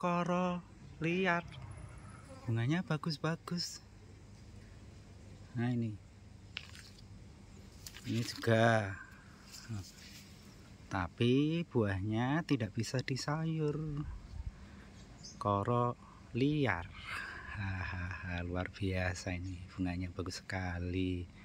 koro liar bunganya bagus-bagus nah ini ini juga tapi buahnya tidak bisa disayur koro liar hahaha luar biasa ini bunganya bagus sekali